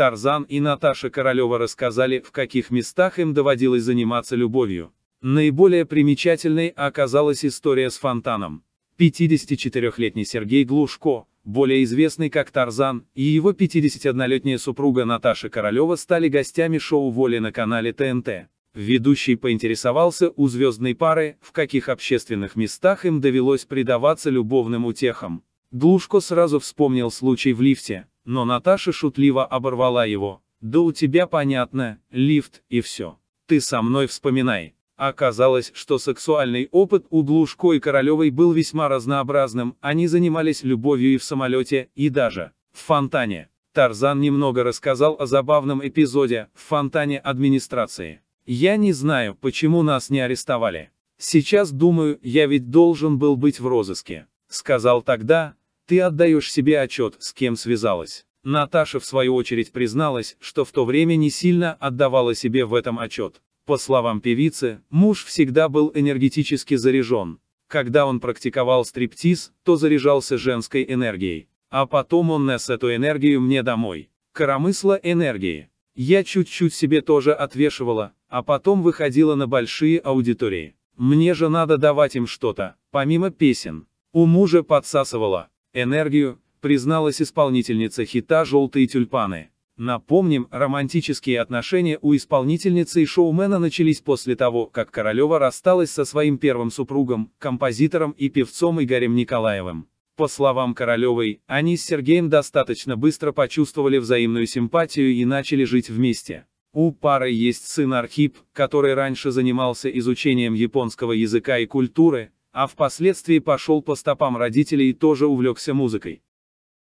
Тарзан и Наташа Королева рассказали, в каких местах им доводилось заниматься любовью. Наиболее примечательной оказалась история с фонтаном. 54-летний Сергей Глушко, более известный как Тарзан, и его 51-летняя супруга Наташа Королева стали гостями шоу «Воли» на канале ТНТ. Ведущий поинтересовался у звездной пары, в каких общественных местах им довелось предаваться любовным утехам. Глушко сразу вспомнил случай в лифте. Но Наташа шутливо оборвала его. «Да у тебя понятно, лифт, и все. Ты со мной вспоминай». Оказалось, что сексуальный опыт у Блужко и Королевой был весьма разнообразным, они занимались любовью и в самолете, и даже в фонтане. Тарзан немного рассказал о забавном эпизоде в фонтане администрации. «Я не знаю, почему нас не арестовали. Сейчас думаю, я ведь должен был быть в розыске», — сказал тогда, ты отдаешь себе отчет, с кем связалась. Наташа в свою очередь призналась, что в то время не сильно отдавала себе в этом отчет. По словам певицы, муж всегда был энергетически заряжен. Когда он практиковал стриптиз, то заряжался женской энергией. А потом он нес эту энергию мне домой. Коромысла энергии. Я чуть-чуть себе тоже отвешивала, а потом выходила на большие аудитории. Мне же надо давать им что-то, помимо песен. У мужа подсасывала. Энергию, призналась исполнительница хита «Желтые тюльпаны». Напомним, романтические отношения у исполнительницы и шоумена начались после того, как Королева рассталась со своим первым супругом, композитором и певцом Игорем Николаевым. По словам Королевой, они с Сергеем достаточно быстро почувствовали взаимную симпатию и начали жить вместе. У пары есть сын Архип, который раньше занимался изучением японского языка и культуры, а впоследствии пошел по стопам родителей и тоже увлекся музыкой.